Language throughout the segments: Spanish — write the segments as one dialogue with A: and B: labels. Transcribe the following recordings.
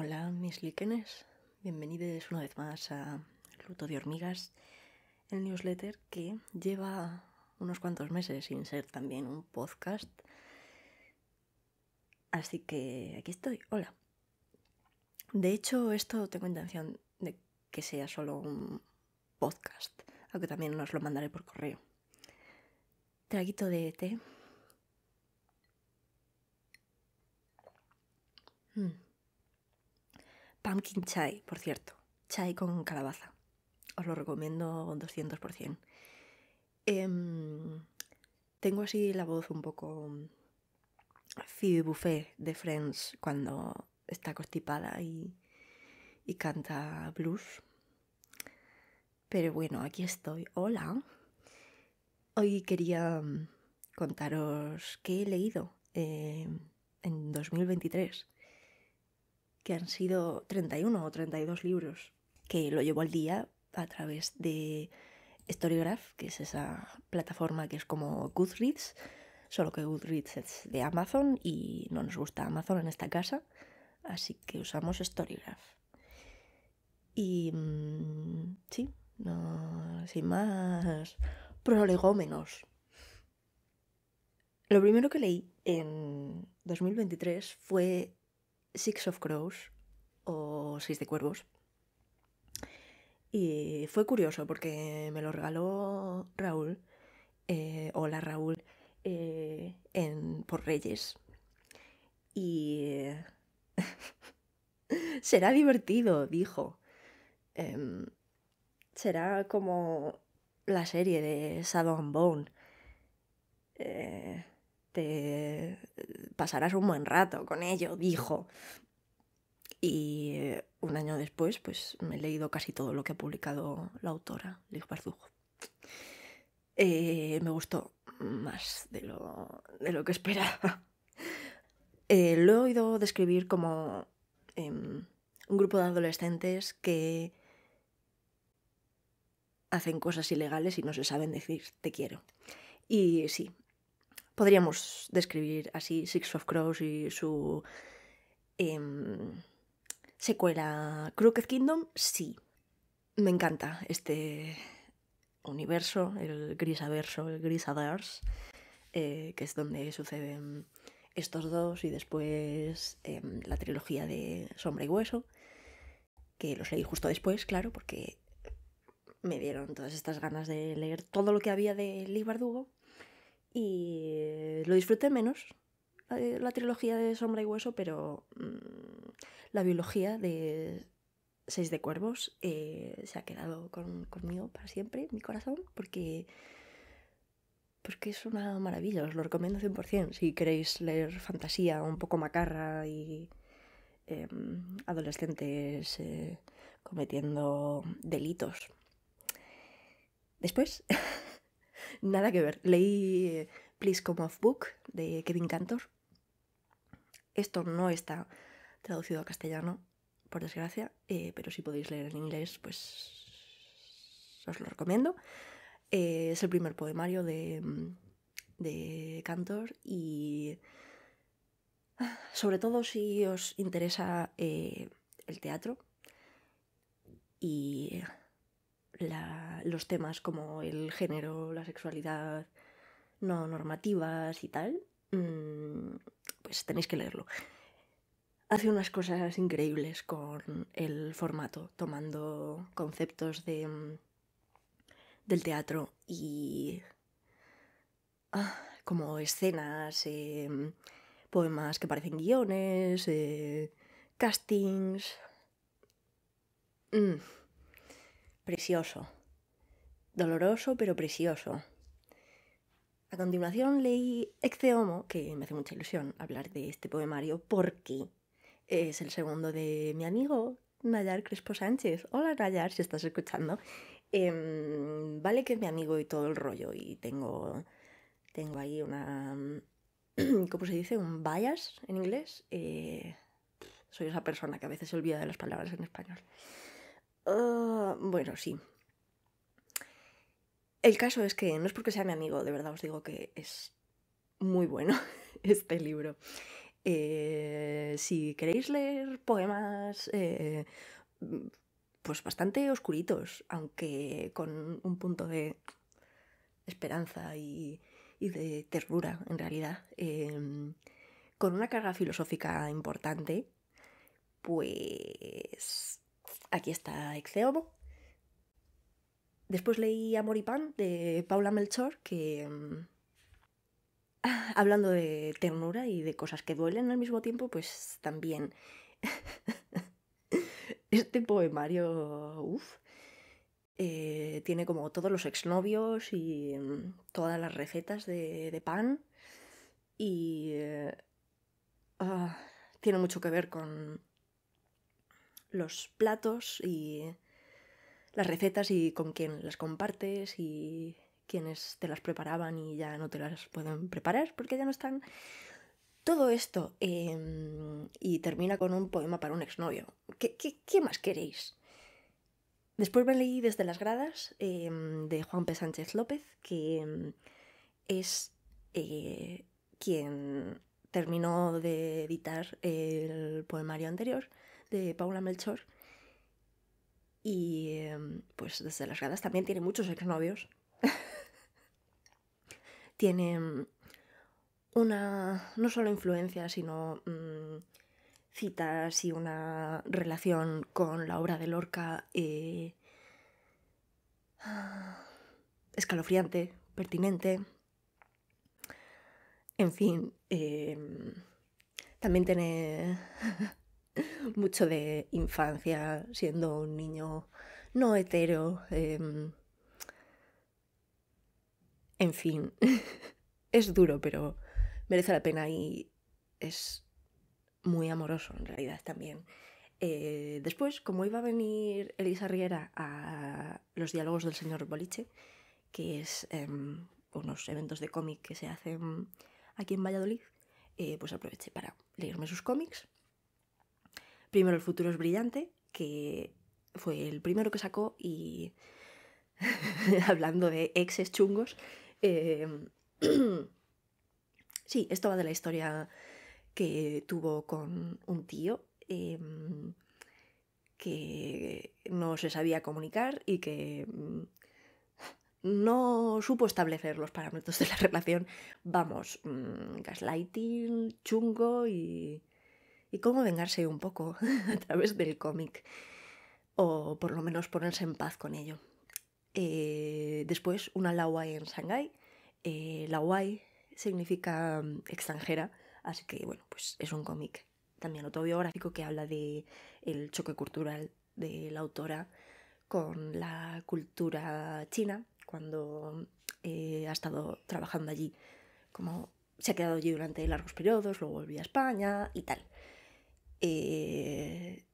A: Hola mis líquenes, bienvenidos una vez más a Luto de Hormigas, el newsletter que lleva unos cuantos meses sin ser también un podcast. Así que aquí estoy, hola. De hecho, esto tengo intención de que sea solo un podcast, aunque también nos lo mandaré por correo. Traguito de té. Mm. Pumpkin chai, por cierto. Chai con calabaza. Os lo recomiendo 200%. Em, tengo así la voz un poco mm, Phoebe Buffet de Friends cuando está constipada y, canta blues. Pero bueno, aquí estoy. Hola. Hoy quería mm, contaros qué he leído em, en 2023 que han sido 31 o 32 libros, que lo llevo al día a través de Storygraph, que es esa plataforma que es como Goodreads, solo que Goodreads es de Amazon y no nos gusta Amazon en esta casa, así que usamos Storygraph. Y mm, sí, no, sin más menos Lo primero que leí en 2023 fue Six of Crows o Seis de Cuervos. Y fue curioso porque me lo regaló Raúl. Eh, hola Raúl. Eh, en, por Reyes. Y. Eh, será divertido, dijo. Em, será como la serie de Shadow and Bone. Eh, pasarás un buen rato con ello, dijo. Y un año después, pues me he leído casi todo lo que ha publicado la autora, Liz barzujo eh, me gustó más de lo, que esperaba. Eh, lo he oído describir como em, un grupo de adolescentes que hacen cosas ilegales y no se saben decir te quiero. Y sí, podríamos describir así Six of Crows y su em, secuela Crooked Kingdom, sí. Me encanta este universo, el grisaverso, el Gris eh, que es donde suceden estos dos y después em, la trilogía de Sombra y Hueso, que los leí justo después, claro, porque me dieron todas estas ganas de leer todo lo que había de Lee Bardugo y lo disfruté menos, eh, la, trilogía de Sombra y Hueso, pero mm, la biología de Seis de Cuervos eh, se ha quedado conmigo para siempre, mi corazón, porque, porque es una maravilla, os lo recomiendo 100%. Si queréis leer fantasía un poco macarra y em, adolescentes eh, cometiendo delitos. Después... nada que ver. Leí Please Come Off Book de Kevin Cantor. Esto no está traducido a castellano, por desgracia, eh, pero si podéis leer en inglés, pues os lo recomiendo. Eh, es el primer poemario de, mm, Cantor y ah, sobre todo si os interesa eh, el teatro y los temas como el género, la sexualidad no normativas y tal, mm, pues tenéis que leerlo. Hace unas cosas increíbles con el formato, tomando conceptos de, mm, del teatro y ah, como escenas, eh, poemas que parecen guiones, eh, castings. Mm, precioso. Doloroso, pero precioso. A continuación leí Ecce que me hace mucha ilusión hablar de este poemario porque es el segundo de mi amigo Nayar Crespo Sánchez. Hola Nayar, si estás escuchando. Em, vale que es mi amigo y todo el rollo y tengo, tengo ahí una... ¿Cómo se dice? Un bias en inglés. Eh, soy esa persona que a veces se olvida de las palabras en español. Ah, bueno, sí. El caso es que no es porque sea mi amigo, de verdad os digo que es muy bueno este libro. Eh, si queréis leer poemas, eh, pues bastante oscuritos, aunque con un punto de esperanza y, de ternura, en realidad, em, con una carga filosófica importante, pues Aquí está Exceobo. Después leí Amor y Pan de Paula Melchor, que mm, hablando de ternura y de cosas que duelen al mismo tiempo, pues también este poemario, uff, eh, tiene como todos los exnovios y mm, todas las recetas de, pan y eh, ah, tiene mucho que ver con los platos y las recetas y con quién las compartes y quienes te las preparaban y ya no te las pueden preparar porque ya no están. Todo esto em, y termina con un poema para un exnovio. ¿Qué, qué, más queréis? Después me leí Desde las Gradas em, de Juan P. Sánchez López, que em, es eh, quien terminó de editar el poemario anterior de Paula Melchor. Y em, pues desde las gradas también tiene muchos exnovios. tiene em, una no solo influencia, sino mm, citas y una relación con la obra de Lorca eh, escalofriante, pertinente. En fin, em, también tiene mucho de infancia, siendo un niño no hetero. Em, en fin, es duro, pero merece la pena y es muy amoroso en realidad también. Eh, después, como iba a venir Elisa Riera a los diálogos del señor Boliche, que es em, unos eventos de cómic que se hacen aquí en Valladolid, eh, pues aproveché para leerme sus cómics Primero El futuro es brillante, que fue el primero que sacó y hablando de exes chungos, em, sí, esto va de la historia que tuvo con un tío. Em, que no se sabía comunicar y que mm, no supo establecer los parámetros de la relación. Vamos, mm, gaslighting, chungo y y cómo vengarse un poco a través del cómic o por lo menos ponerse en paz con ello. Eh, después una Lawai en Shanghái. Eh, significa mm, extranjera, así que bueno, pues es un cómic también autobiográfico que habla de el choque cultural de la autora con la cultura china cuando eh, ha estado trabajando allí como se ha quedado allí durante largos periodos, luego volvió a España y tal. Eh,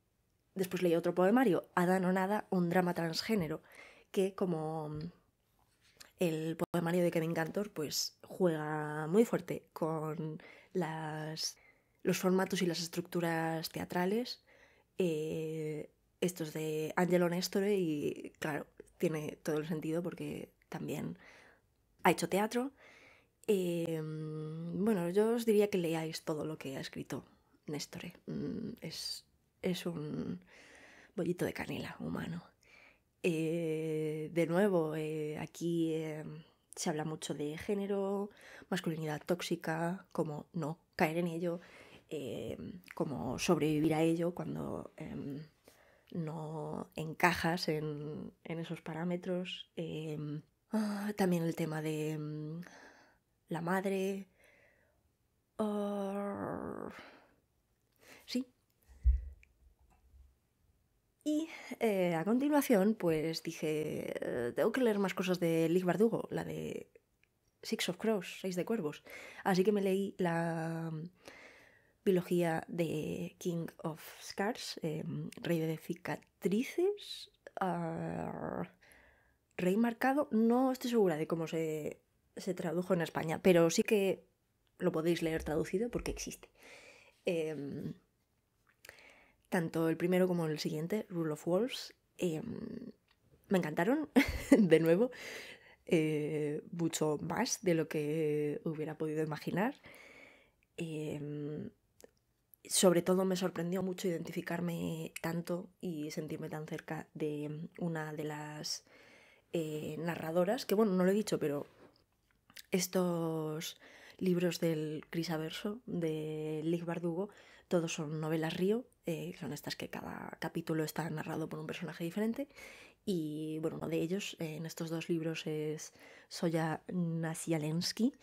A: después leí otro poemario, Adán o Nada, un drama transgénero, que como mm, el poemario de Kevin Cantor, pues juega muy fuerte con las, los formatos y las estructuras teatrales. Eh, esto es de Angelo Nestore y claro, tiene todo el sentido porque también ha hecho teatro. Eh, mm, bueno, yo os diría que leáis todo lo que ha escrito. Néstor mm, es, un bollito de canela humano. Eh, de nuevo, eh, aquí em, se habla mucho de género, masculinidad tóxica, como no caer en ello, em, como sobrevivir a ello cuando em, no encajas en, esos parámetros. Ah, también el tema de la madre. Ah, Y eh, a continuación, pues dije, eh, tengo que leer más cosas de Liz Bardugo, la de Six of Crows, Seis de Cuervos. Así que me leí la mm, biología de King of Scars, eh, Rey de Cicatrices, ah, Rey Marcado. No estoy segura de cómo se, se tradujo en España, pero sí que lo podéis leer traducido porque existe. Em, tanto el primero como el siguiente, Rule of Wolves, eh, me encantaron de nuevo, eh, mucho más de lo que hubiera podido imaginar. Eh, sobre todo me sorprendió mucho identificarme tanto y sentirme tan cerca de una de las narradoras, que bueno, no lo he dicho, pero estos libros del Crisaverso de Lig Bardugo todos son novelas río, eh, son estas que cada capítulo está narrado por un personaje diferente. Y bueno, uno de ellos eh, en estos dos libros es Soya Nasialensky,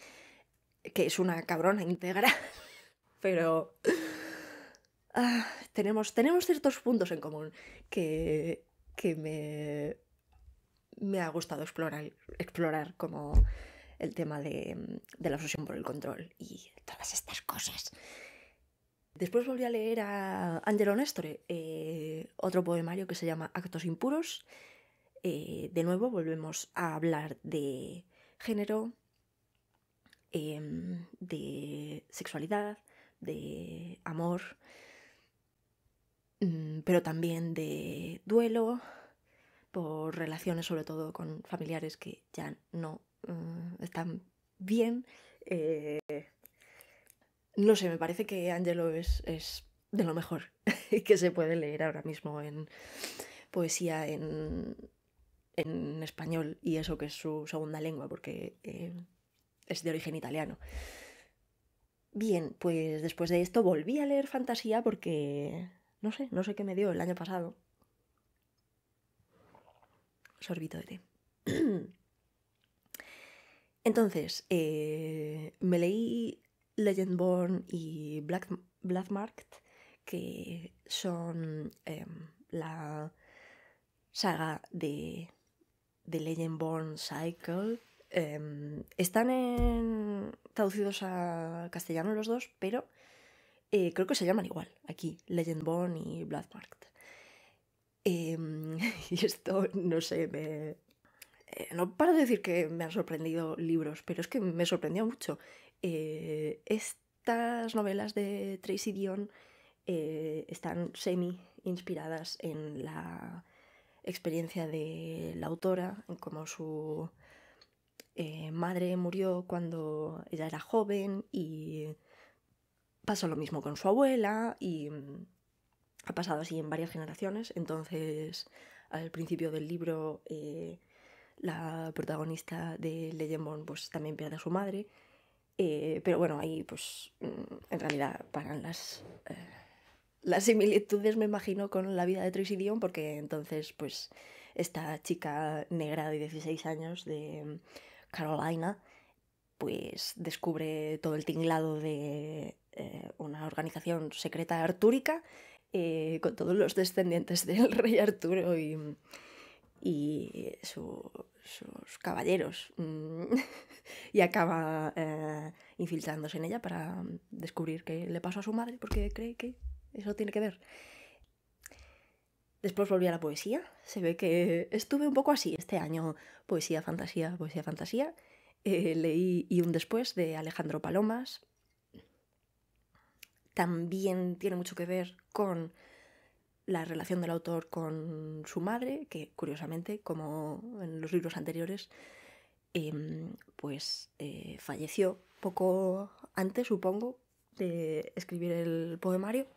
A: que es una cabrona íntegra, pero ah, tenemos, ciertos puntos en común que, que me, ha gustado explorar, explorar como el tema de, de la obsesión por el control y todas estas cosas. Después volví a leer a Angelo Nestore, eh, otro poemario que se llama Actos Impuros. Eh, de nuevo volvemos a hablar de género, em, de sexualidad, de amor, mm, pero también de duelo por relaciones sobre todo con familiares que ya no mm, están bien. Eh, no sé, me parece que Angelo es, de lo mejor que se puede leer ahora mismo en poesía en, español y eso que es su segunda lengua porque eh, es de origen italiano. Bien, pues después de esto volví a leer fantasía porque no sé, no sé qué me dio el año pasado. Sorbito de té. Entonces, eh, me leí Legendborn y Black, que son em, la saga de, de Legendborn Cycle. Em, están traducidos a castellano los dos, pero eh, creo que se llaman igual aquí, Legendborn y Bloodmarked. Em, y esto, no sé, me... Eh, no para decir que me han sorprendido libros, pero es que me sorprendió mucho. Eh, estas novelas de Tracy Dion eh, están semi inspiradas en la experiencia de la autora, en cómo su eh, madre murió cuando ella era joven y pasó lo mismo con su abuela y mm, ha pasado así en varias generaciones. Entonces, al principio del libro, la protagonista de Legendborn pues, también pierde a su madre eh, pero bueno, ahí pues mm, en realidad pagan las, eh, las similitudes, me imagino, con la vida de Tracy porque entonces pues esta chica negra de 16 años de mm, Carolina pues descubre todo el tinglado de eh, una organización secreta artúrica con todos los descendientes del rey Arturo y mm, y eh, sus caballeros mm, y acaba eh, infiltrándose en ella para descubrir qué le pasó a su madre porque cree que eso tiene que ver. Después volví a la poesía. Se ve que estuve un poco así este año. Poesía, fantasía, poesía, fantasía. Eh, leí Y un después de Alejandro Palomas. También tiene mucho que ver con la relación del autor con su madre, que curiosamente, como en los libros anteriores, em, pues eh, falleció poco antes, supongo, de escribir el poemario.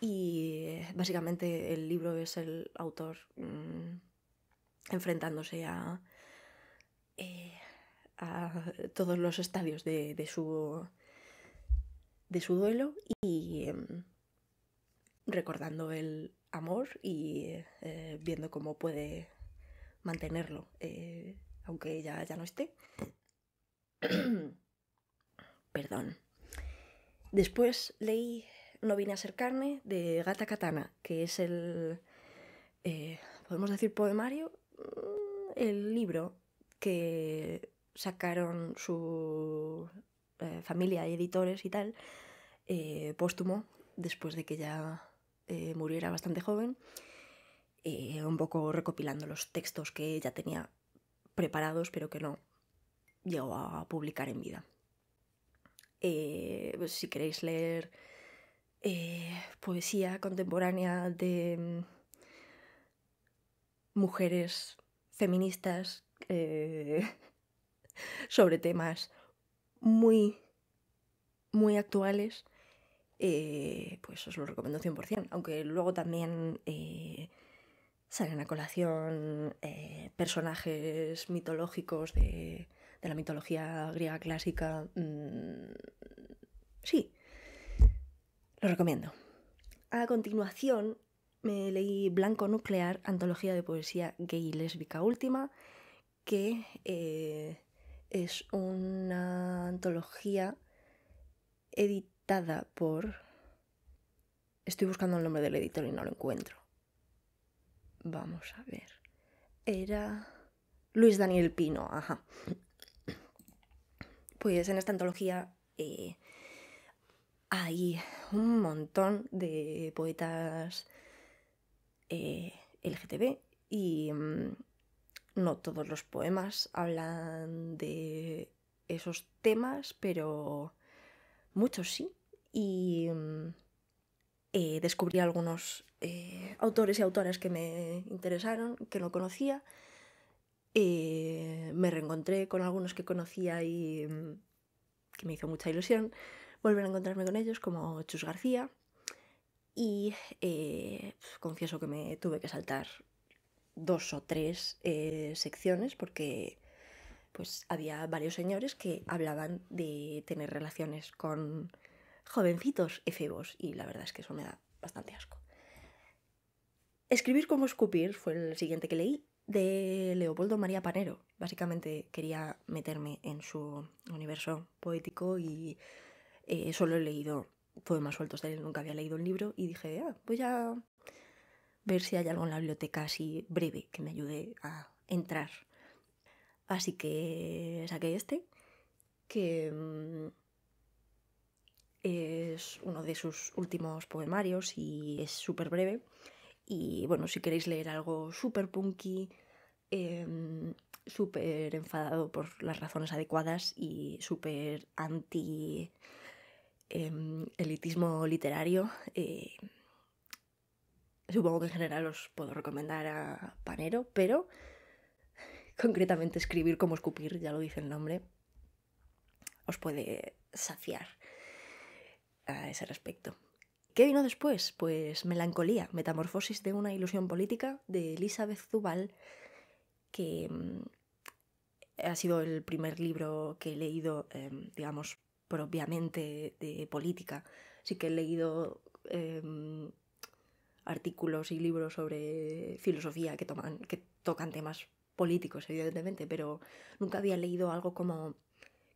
A: Y eh, básicamente el libro es el autor mm, enfrentándose a, eh, a todos los estadios de, de, su, de su duelo y... Em, recordando el amor y eh, eh, viendo cómo puede mantenerlo, eh, aunque ya no esté. Perdón. Después leí No vine a ser carne de Gata Katana, que es el, podemos decir, poemario, mm, el libro que sacaron su familia, editores y tal, póstumo, después de que ya eh, murió era bastante joven, eh, un poco recopilando los textos que ella tenía preparados, pero que no llegó a publicar en vida. Eh, si queréis leer poesía contemporánea de mm, mujeres feministas sobre temas muy, muy actuales, eh, pues os lo recomiendo 100%, aunque luego también eh, salen a colación eh, personajes mitológicos de, la mitología griega clásica. Mm, sí, lo recomiendo. A continuación me leí Blanco Nuclear, antología de poesía gay y lésbica última, que es una antología editada por... Estoy buscando el nombre del editor y no lo encuentro. Vamos a ver. Era Luis Daniel Pino, ajá. Pues en esta antología eh, hay un montón de poetas eh, LGTB y mm, no todos los poemas hablan de esos temas, pero Muchos sí. Y mm, eh, descubrí algunos eh, autores y autoras que me interesaron, que no conocía. Eh, me reencontré con algunos que conocía y mm, que me hizo mucha ilusión volver a encontrarme con ellos, como Chus García. Y confieso que me tuve que saltar dos o tres secciones porque pues había varios señores que hablaban de tener relaciones con jovencitos efebos y la verdad es que eso me da bastante asco. Escribir como escupir fue el siguiente que leí de Leopoldo María Panero. Básicamente quería meterme en su universo poético y eh, solo he leído poemas sueltos de él, nunca había leído un libro y dije, ah, voy a ver si hay algo en la biblioteca así breve que me ayude a entrar Así que saqué este, que mm, es uno de sus últimos poemarios y es súper breve. Y bueno, si queréis leer algo súper punky, em, súper enfadado por las razones adecuadas y súper anti em, elitismo literario, eh, supongo que en general os puedo recomendar a Panero, pero concretamente escribir como escupir, ya lo dice el nombre, os puede saciar a ese respecto. ¿Qué vino después? Pues Melancolía, Metamorfosis de una ilusión política de Elizabeth Zubal, que mm, ha sido el primer libro que he leído, em, digamos, propiamente de política. Sí que he leído em, artículos y libros sobre filosofía que tocan temas políticos, evidentemente, pero nunca había leído algo como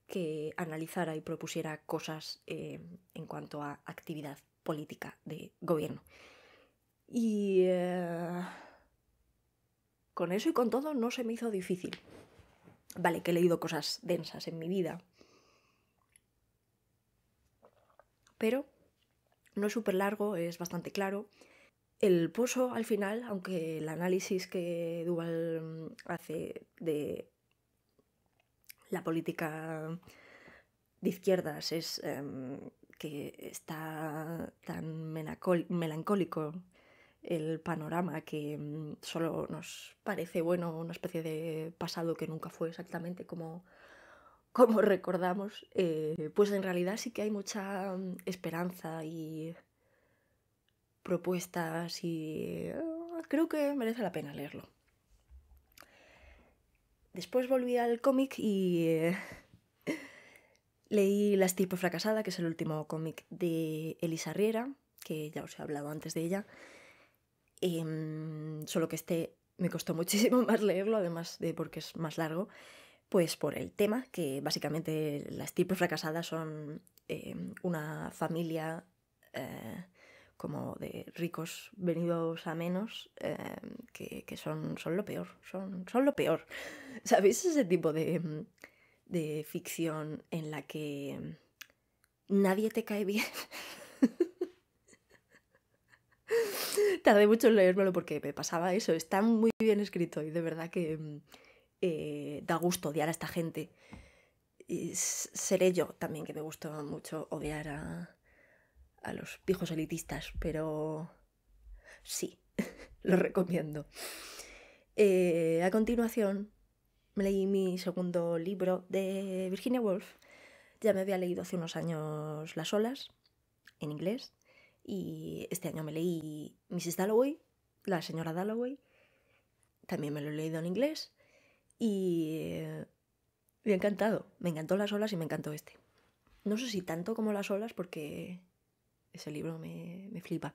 A: que analizara y propusiera cosas eh, en cuanto a actividad política de gobierno. Y eh, con eso y con todo no se me hizo difícil. Vale, que he leído cosas densas en mi vida. Pero no es súper largo, es bastante claro. El pozo, al final, aunque el análisis que Duval mm, hace de la política de izquierdas es em, que está tan melancólico el panorama que mm, solo nos parece bueno una especie de pasado que nunca fue exactamente como, como recordamos, eh, pues en realidad sí que hay mucha mm, esperanza y propuestas y eh, creo que merece la pena leerlo. Después volví al cómic y eh, leí La estirpe fracasada, que es el último cómic de Elisa Riera, que ya os he hablado antes de ella. Em, solo que este me costó muchísimo más leerlo, además de porque es más largo, pues por el tema, que básicamente las tipos fracasadas son em, una familia eh, como de ricos venidos a menos, eh, que, son, son lo peor, son, son lo peor. ¿Sabéis ese tipo de, ficción en la que nadie te cae bien? Tardé mucho en leérmelo porque me pasaba eso. Está muy bien escrito y de verdad que eh, da gusto odiar a esta gente. Y seré yo también que me gusta mucho odiar a, a los pijos elitistas, pero sí, lo recomiendo. Eh, a continuación, me leí mi segundo libro de Virginia Woolf. Ya me había leído hace unos años Las olas, en inglés, y este año me leí Mrs. Dalloway, la señora Dalloway. También me lo he leído en inglés y eh, me ha encantado. Me encantó Las olas y me encantó este. No sé si tanto como Las olas porque ese libro me, flipa.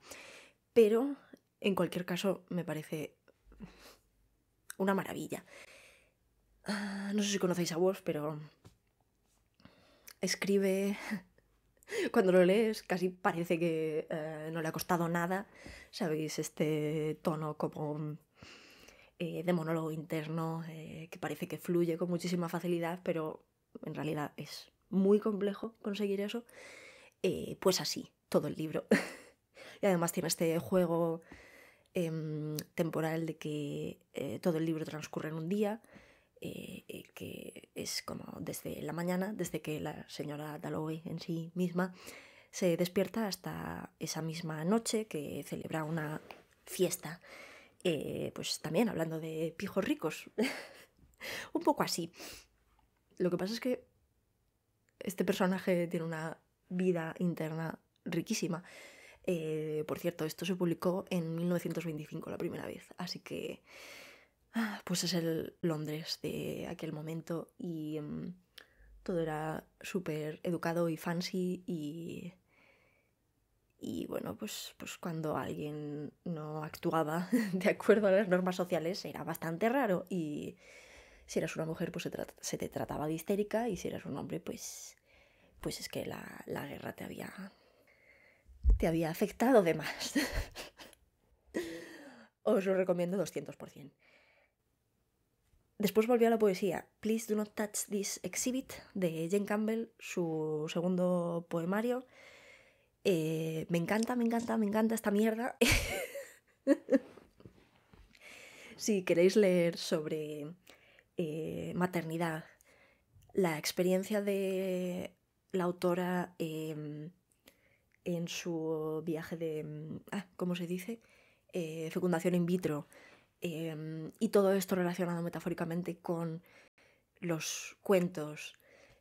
A: Pero, en cualquier caso, me parece una maravilla. Ah, no sé si conocéis a Wolf, pero escribe... Cuando lo lees casi parece que eh, no le ha costado nada, ¿sabéis? Este tono como eh, de monólogo interno eh, que parece que fluye con muchísima facilidad, pero en realidad es muy complejo conseguir eso. pues así, todo el libro. y además tiene este juego em, temporal de que eh, todo el libro transcurre en un día, eh, que es como desde la mañana, desde que la señora Dalloway en sí misma se despierta hasta esa misma noche que celebra una fiesta. Eh, pues también hablando de pijos ricos. un poco así. Lo que pasa es que este personaje tiene una vida interna riquísima. Eh, por cierto, esto se publicó en 1925 la primera vez, así que ah, pues es el Londres de aquel momento y mm, todo era súper educado y fancy y... Y bueno, pues, pues cuando alguien no actuaba de acuerdo a las normas sociales era bastante raro y si eras una mujer pues se, te trataba de histérica y si eras un hombre pues, pues es que la guerra te había te había afectado de más. Os lo recomiendo 200%. Después volvió a la poesía Please Do Not Touch This Exhibit de Jane Campbell, su segundo poemario. Eh, me encanta, me encanta, me encanta esta mierda. si queréis leer sobre eh, maternidad, la experiencia de la autora em, en su viaje de, mm, ah, ¿cómo se dice? Eh, fecundación in vitro. Em, y todo esto relacionado metafóricamente con los cuentos,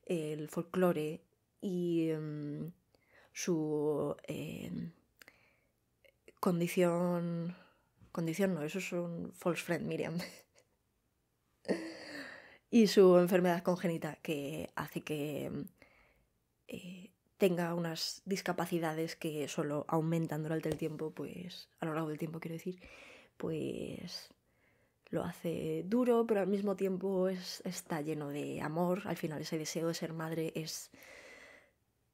A: el folclore y em, su em, condición... Condición no, eso es un false friend, Miriam. y su enfermedad congénita que hace que eh, tenga unas discapacidades que solo aumentan durante el tiempo, pues a lo largo del tiempo quiero decir, pues lo hace duro, pero al mismo tiempo está lleno de amor, al final ese deseo de ser madre es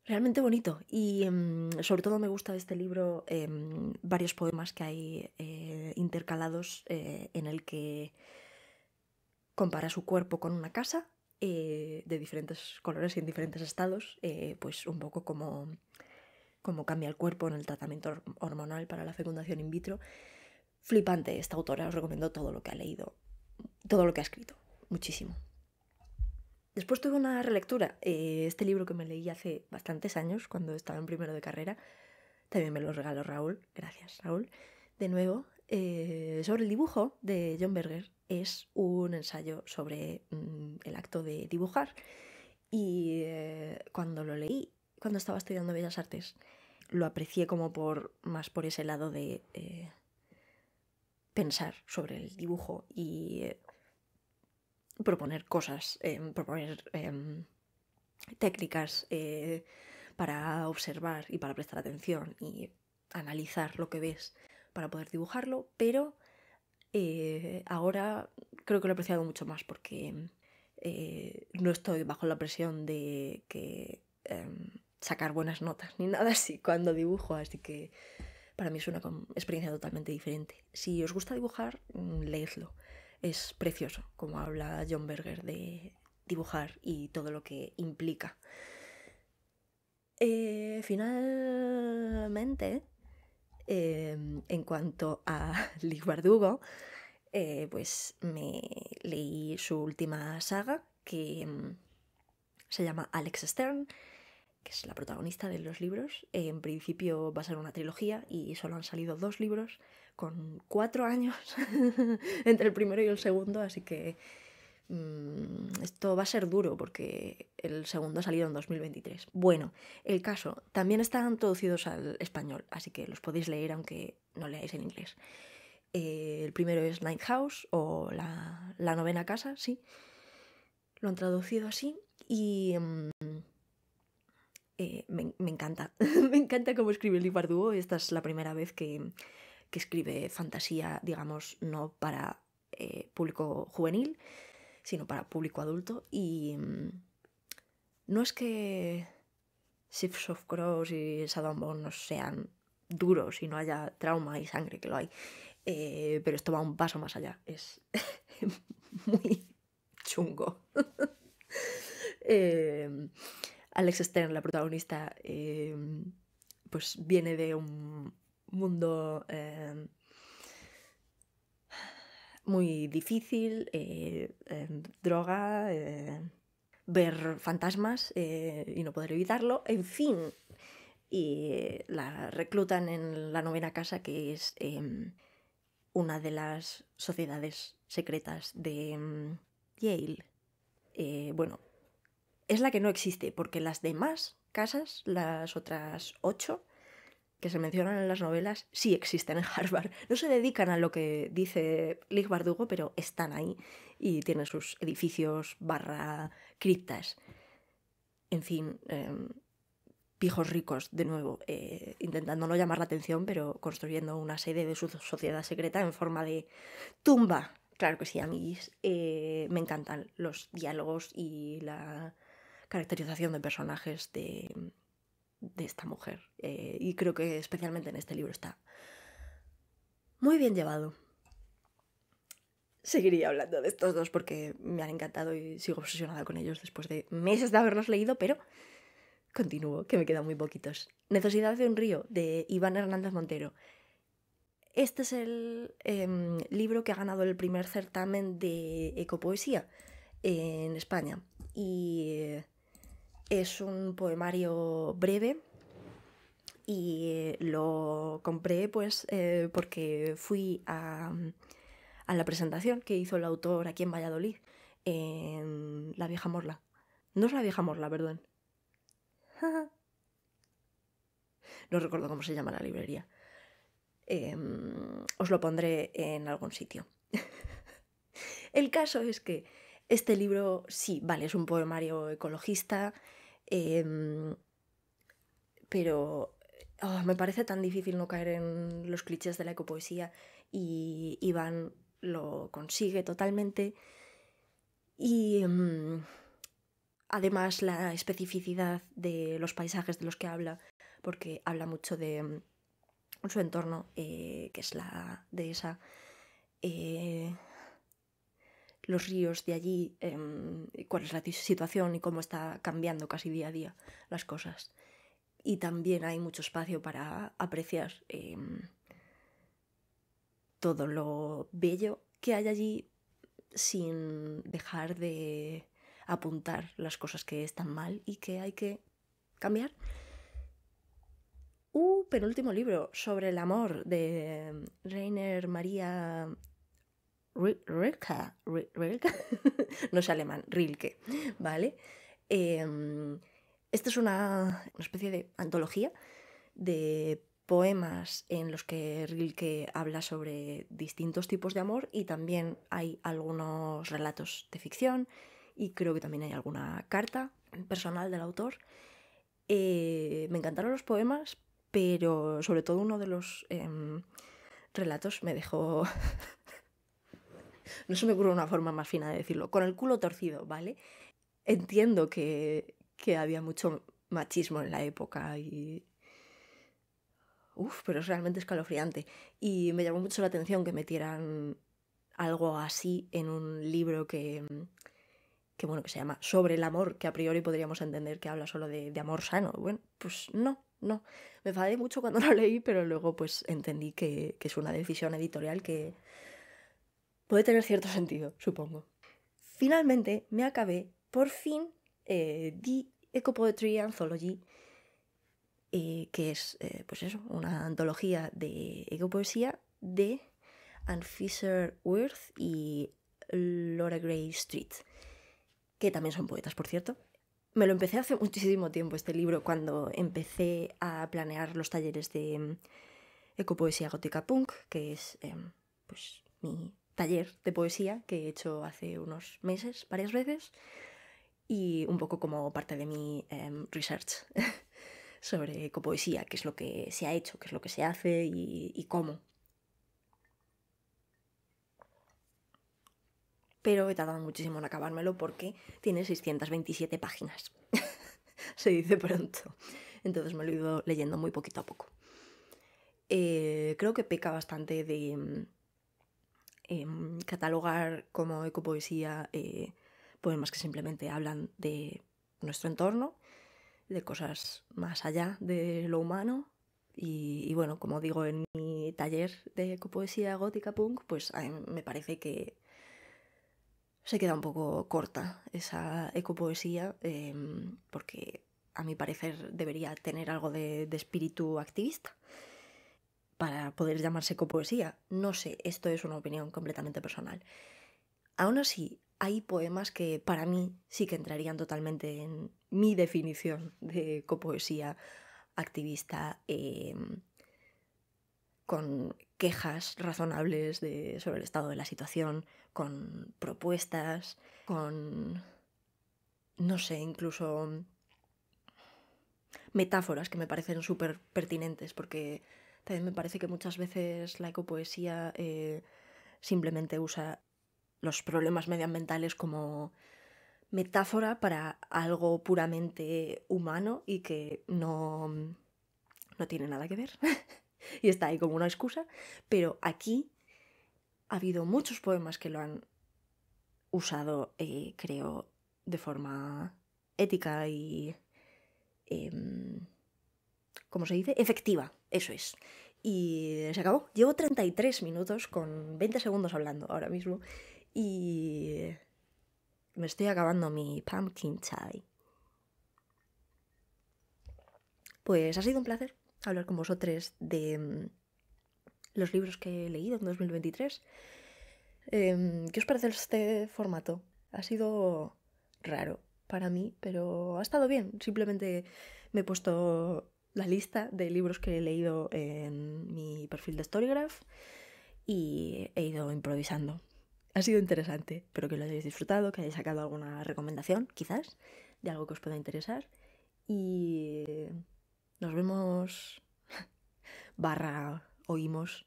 A: realmente bonito y em, sobre todo me gusta de este libro em, varios poemas que hay eh, intercalados eh, en el que compara su cuerpo con una casa eh, de diferentes colores y en diferentes estados, eh, pues un poco como, como cambia el cuerpo en el tratamiento hormonal para la fecundación in vitro. Flipante, esta autora os recomiendo todo lo que ha leído, todo lo que ha escrito, muchísimo. Después tuve una relectura, eh, este libro que me leí hace bastantes años, cuando estaba en primero de carrera, también me lo regaló Raúl, gracias Raúl, de nuevo, eh, sobre el dibujo de John Berger es un ensayo sobre mm, el acto de dibujar. Y eh, cuando lo leí, cuando estaba estudiando Bellas Artes, lo aprecié como por más por ese lado de eh, pensar sobre el dibujo y proponer cosas, proponer em, técnicas para observar y para prestar atención y analizar lo que ves para poder dibujarlo, pero eh, ahora creo que lo he apreciado mucho más porque eh, no estoy bajo la presión de que em, sacar buenas notas ni nada así cuando dibujo, así que para mí es una experiencia totalmente diferente. Si os gusta dibujar, mm, leedlo. Es precioso, como habla John Berger de dibujar y todo lo que implica. Eh, finalmente, Em, en cuanto a Liz Bardugo, eh, pues me leí su última saga que em, se llama Alex Stern, que es la protagonista de los libros. En principio va a ser una trilogía y solo han salido dos libros con cuatro años entre el primero y el segundo, así que Mm, esto va a ser duro porque el segundo ha salido en 2023. Bueno, el caso, también están traducidos al español, así que los podéis leer aunque no leáis en inglés. Eh, el primero es Night House o la, novena casa, sí. Lo han traducido así y mm, eh, me, encanta. me encanta cómo escribe Livardo, Esta es la primera vez que, que escribe fantasía, digamos, no para eh, público juvenil, sino para público adulto. Y mm, no es que Shifts of Cross y Saddam no sean duros y no haya trauma y sangre, que lo hay. Eh, pero esto va un paso más allá. Es muy chungo. Em, Alex Stern, la protagonista, em, pues viene de un mundo em, muy difícil, eh, eh, droga, eh, ver fantasmas y no poder evitarlo, en fin. Y la reclutan en la novena casa, que es em, una de las sociedades secretas de em, Yale. bueno, es la que no existe, porque las demás casas, las otras ocho, que se mencionan en las novelas sí existen en Harvard. No se dedican a lo que dice Lig Bardugo, pero están ahí y tienen sus edificios barra criptas. En fin, em, pijos ricos, de nuevo, eh, intentando no llamar la atención, pero construyendo una sede de su sociedad secreta en forma de tumba. Claro que sí, a mí eh, me encantan los diálogos y la caracterización de personajes de de esta mujer. Eh, y creo que especialmente en este libro está muy bien llevado. Seguiría hablando de estos dos porque me han encantado y sigo obsesionada con ellos después de meses de haberlos leído, pero continúo, que me quedan muy poquitos. Necesidad de un río, de Iván Hernández Montero. Este es el em, libro que ha ganado el primer certamen de ecopoesía en España. Y eh, es un poemario breve y eh, lo compré pues eh, porque fui a, la presentación que hizo el autor aquí en Valladolid, en La Vieja Morla. No es La Vieja Morla, perdón. no recuerdo cómo se llama la librería. Em, os lo pondré en algún sitio. el caso es que este libro sí, vale, es un poemario ecologista, Em, pero oh, me parece tan difícil no caer en los clichés de la ecopoesía y Iván lo consigue totalmente. Y em, además la especificidad de los paisajes de los que habla, porque habla mucho de mm, su entorno, eh, que es la de esa eh, los ríos de allí, em, cuál es la situación y cómo está cambiando casi día a día las cosas. Y también hay mucho espacio para apreciar em, todo lo bello que hay allí sin dejar de apuntar las cosas que están mal y que hay que cambiar. Un penúltimo libro sobre el amor de Rainer María Rilke, no es alemán, Rilke, ¿vale? Em, esta es una, especie de antología de poemas en los que Rilke habla sobre distintos tipos de amor y también hay algunos relatos de ficción y creo que también hay alguna carta personal del autor. Eh, me encantaron los poemas, pero sobre todo uno de los em, relatos me dejó no se me ocurre una forma más fina de decirlo, con el culo torcido, ¿vale? Entiendo que, había mucho machismo en la época y... Uf, pero es realmente escalofriante. Y me llamó mucho la atención que metieran algo así en un libro que, que bueno, que se llama Sobre el amor, que a priori podríamos entender que habla solo de, amor sano. Bueno, pues no, no. Me enfadé mucho cuando lo leí, pero luego pues entendí que, que es una decisión editorial que puede tener cierto sentido, supongo. Finalmente me acabé, por fin, The eh, Ecopoetry Anthology, eh, que es, eh, pues eso, una antología de ecopoesía de Anne Fisher Worth y Laura Gray Street, que también son poetas, por cierto. Me lo empecé hace muchísimo tiempo este libro, cuando empecé a planear los talleres de mm, ecopoesía gótica punk, que es em, pues, mi taller de poesía que he hecho hace unos meses, varias veces, y un poco como parte de mi em, research sobre copoesía. qué es lo que se ha hecho, qué es lo que se hace y, cómo. Pero he tardado muchísimo en acabármelo porque tiene 627 páginas. se dice pronto. Entonces me lo he ido leyendo muy poquito a poco. Eh, creo que peca bastante de Em, catalogar como ecopoesía eh, poemas que simplemente hablan de nuestro entorno, de cosas más allá de lo humano. Y, bueno, como digo en mi taller de ecopoesía gótica punk, pues me parece que se queda un poco corta esa ecopoesía, em, porque a mi parecer debería tener algo de espíritu activista para poder llamarse copoesía. No sé, esto es una opinión completamente personal. Aún así, hay poemas que para mí sí que entrarían totalmente en mi definición de copoesía activista, em, con quejas razonables sobre el estado de la situación, con propuestas, con, no sé, incluso metáforas que me parecen súper pertinentes porque me parece que muchas veces la ecopoesía eh, simplemente usa los problemas medioambientales como metáfora para algo puramente humano y que no, no tiene nada que ver. y está ahí como una excusa. Pero aquí ha habido muchos poemas que lo han usado, eh, creo, de forma ética y em, como se dice, efectiva, eso es. Y se acabó. Llevo 33 minutos con 20 segundos hablando ahora mismo y me estoy acabando mi pumpkin chai. Pues ha sido un placer hablar con vosotros de mm, los libros que he leído en 2023. Em, ¿Qué os parece este formato? Ha sido raro para mí, pero ha estado bien. Simplemente me he puesto la lista de libros que he leído en mi perfil de Storygraph y he ido improvisando. Ha sido interesante, espero que lo hayáis disfrutado, que hayáis sacado alguna recomendación, quizás, de algo que os pueda interesar. Y nos vemos barra oímos,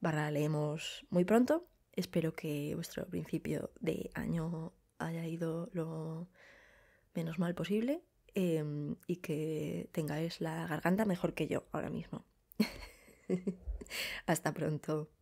A: barra leemos muy pronto. Espero que vuestro principio de año haya ido lo menos mal posible Em, y que tengáis la garganta mejor que yo ahora mismo. Hasta pronto.